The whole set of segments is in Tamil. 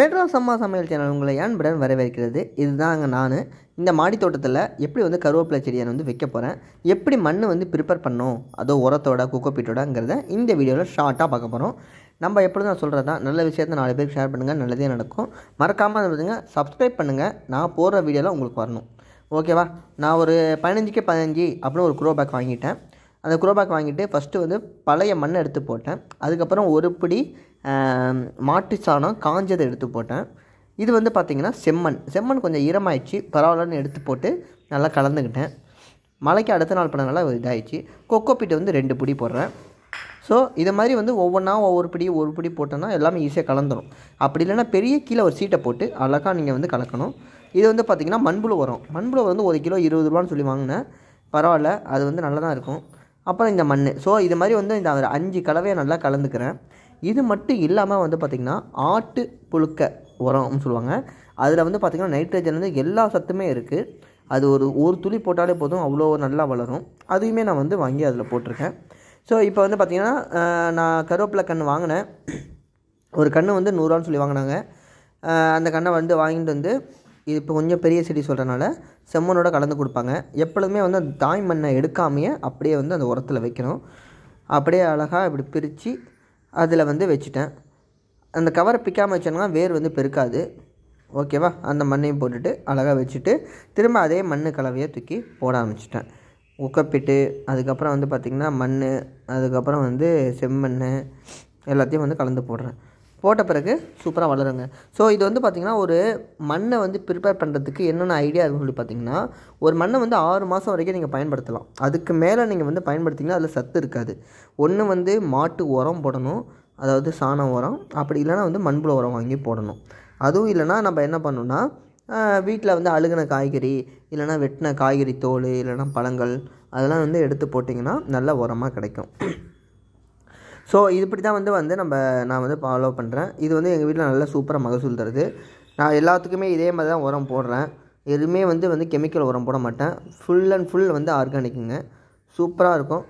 மெட்ராஸ் அம்மா சமையல் சேனல் உங்களை அன்புடன் வரவேற்கிறது இதுதாங்க நான் இந்த மாடி தோட்டத்தில் எப்படி வந்து கருவேப்பிலை செடியை வந்து வைக்க போகிறேன் எப்படி மண்ணை வந்து ப்ரிப்பேர் பண்ணும் அதோ உரத்தோட குக்கோப்பீட்டோடங்கிறத இந்த வீடியோவில் ஷார்ட்டாக பார்க்க போகிறோம் நம்ம எப்படி தான் சொல்கிறதான் நல்ல விஷயத்தை நாலு பேருக்கு ஷேர் பண்ணுங்கள் நல்லதே நடக்கும் மறக்காமல் வந்துங்க சப்ஸ்கிரைப் பண்ணுங்கள் நான் போடுற வீடியோவில் உங்களுக்கு வரணும் ஓகேவா நான் ஒரு பதினஞ்சுக்கு பதினஞ்சு அப்படின்னு ஒரு குரோ பேக் வாங்கிட்டேன் அந்த குரோபாக் வாங்கிட்டு ஃபஸ்ட்டு வந்து பழைய மண்ணை எடுத்து போட்டேன் அதுக்கப்புறம் ஒரு பிடி மாட்டு சாணம் காஞ்சதை எடுத்து போட்டேன் இது வந்து பார்த்திங்கன்னா செம்மண் செம்மண் கொஞ்சம் ஈரமாயிடுச்சு பரவாயில்லன்னு எடுத்து போட்டு நல்லா கலந்துக்கிட்டேன் மழைக்கு அடுத்த நாள் பண்ண நல்லா இதாகிடுச்சு கொக்கோ பீட்டை வந்து ரெண்டு பிடி போடுறேன் ஸோ இது மாதிரி வந்து ஒவ்வொன்றா ஒவ்வொரு பிடி ஒரு பிடி போட்டோன்னா எல்லாமே ஈஸியாக கலந்துடும் அப்படி இல்லைன்னா பெரிய கீழே ஒரு சீட்டை போட்டு அழகாக நீங்கள் வந்து கலக்கணும் இது வந்து பார்த்திங்கன்னா மண்புழு உரம் மண்புழு வந்து ஒரு கிலோ இருபது ரூபான்னு சொல்லி வாங்கினேன் பரவாயில்ல அது வந்து நல்லா தான் இருக்கும் அப்புறம் இந்த மண் ஸோ இது மாதிரி வந்து இந்த அஞ்சு கலவையை நல்லா கலந்துக்கிறேன் இது மட்டும் இல்லாமல் வந்து பார்த்திங்கன்னா ஆட்டு புழுக்க உரம்னு சொல்லுவாங்க அதில் வந்து பார்த்திங்கன்னா நைட்ரஜன் வந்து எல்லா சத்துமே இருக்குது அது ஒரு ஒரு துளி போட்டாலே போதும் அவ்வளோ நல்லா வளரும் அதையுமே நான் வந்து வாங்கி அதில் போட்டிருக்கேன் ஸோ இப்போ வந்து பார்த்திங்கன்னா நான் கருவேப்பிலை கன்று வாங்கினேன் ஒரு கன்று வந்து நூறுரூவான்னு சொல்லி வாங்கினாங்க அந்த கண்ணை வந்து வாங்கிட்டு வந்து இது இப்போ கொஞ்சம் பெரிய செடி சொல்கிறனால செம்மனோட கலந்து கொடுப்பாங்க எப்பொழுதுமே வந்து அந்த தாய் மண்ணை எடுக்காமையே அப்படியே வந்து அந்த உரத்தில் வைக்கணும் அப்படியே அழகாக இப்படி பிரித்து அதில் வந்து வச்சுட்டேன் அந்த கவரை பிக்காமல் வச்சோன்னா வேர் வந்து பெருக்காது ஓகேவா அந்த மண்ணையும் போட்டுட்டு அழகாக வச்சுட்டு திரும்ப அதே மண் கலவையை தூக்கி போட ஆரம்பிச்சிட்டேன் உக்கப்பிட்டு அதுக்கப்புறம் வந்து பார்த்திங்கன்னா மண் அதுக்கப்புறம் வந்து செம்மண் எல்லாத்தையும் வந்து கலந்து போடுறேன் போட்ட பிறகு சூப்பராக வளருங்க ஸோ இது வந்து பார்த்திங்கன்னா ஒரு மண்ணை வந்து ப்ரிப்பேர் பண்ணுறதுக்கு என்னென்ன ஐடியா இருக்குன்னு சொல்லி பார்த்தீங்கன்னா ஒரு மண்ணை வந்து ஆறு மாதம் வரைக்கும் நீங்கள் பயன்படுத்தலாம் அதுக்கு மேலே நீங்கள் வந்து பயன்படுத்திங்கன்னா அதில் சத்து இருக்காது ஒன்று வந்து மாட்டு உரம் போடணும் அதாவது சாணம் உரம் அப்படி இல்லைனா வந்து மண்புழு உரம் வாங்கி போடணும் அதுவும் இல்லைனா நம்ம என்ன பண்ணணும்னா வீட்டில் வந்து அழுகின காய்கறி இல்லைனா வெட்டின காய்கறி தோல் இல்லைனா பழங்கள் அதெல்லாம் வந்து எடுத்து போட்டிங்கன்னா நல்ல உரமாக கிடைக்கும் ஸோ இது இப்படி தான் வந்து வந்து நம்ம நான் வந்து ஃபாலோ பண்ணுறேன் இது வந்து எங்கள் வீட்டில் நல்லா சூப்பராக மகசூல் தருது நான் எல்லாத்துக்குமே இதே மாதிரி தான் உரம் போடுறேன் எதுவுமே வந்து வந்து கெமிக்கல் உரம் போட மாட்டேன் ஃபுல் அண்ட் ஃபுல் வந்து ஆர்கானிக்குங்க சூப்பராக இருக்கும்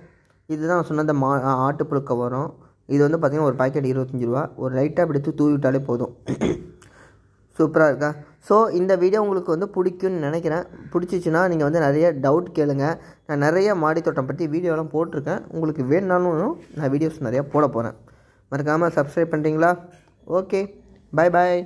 இதுதான் நான் சொன்ன அந்த மா ஆட்டுப்புழுக்க உரம் இது வந்து பார்த்திங்கன்னா ஒரு பாக்கெட் இருபத்தஞ்சி ரூபா ஒரு லைட்டாக எடுத்து தூவி விட்டாலே போதும் சூப்பராக இருக்கா ஸோ இந்த வீடியோ உங்களுக்கு வந்து பிடிக்கும்னு நினைக்கிறேன் பிடிச்சிச்சின்னா நீங்கள் வந்து நிறைய டவுட் கேளுங்கள் நான் நிறைய மாடித்தோட்டம் பற்றி வீடியோலாம் போட்டிருக்கேன் உங்களுக்கு வேணுனாலும் நான் வீடியோஸ் நிறையா போட போகிறேன் மறக்காமல் சப்ஸ்கிரைப் பண்ணுறீங்களா ஓகே பாய் பாய்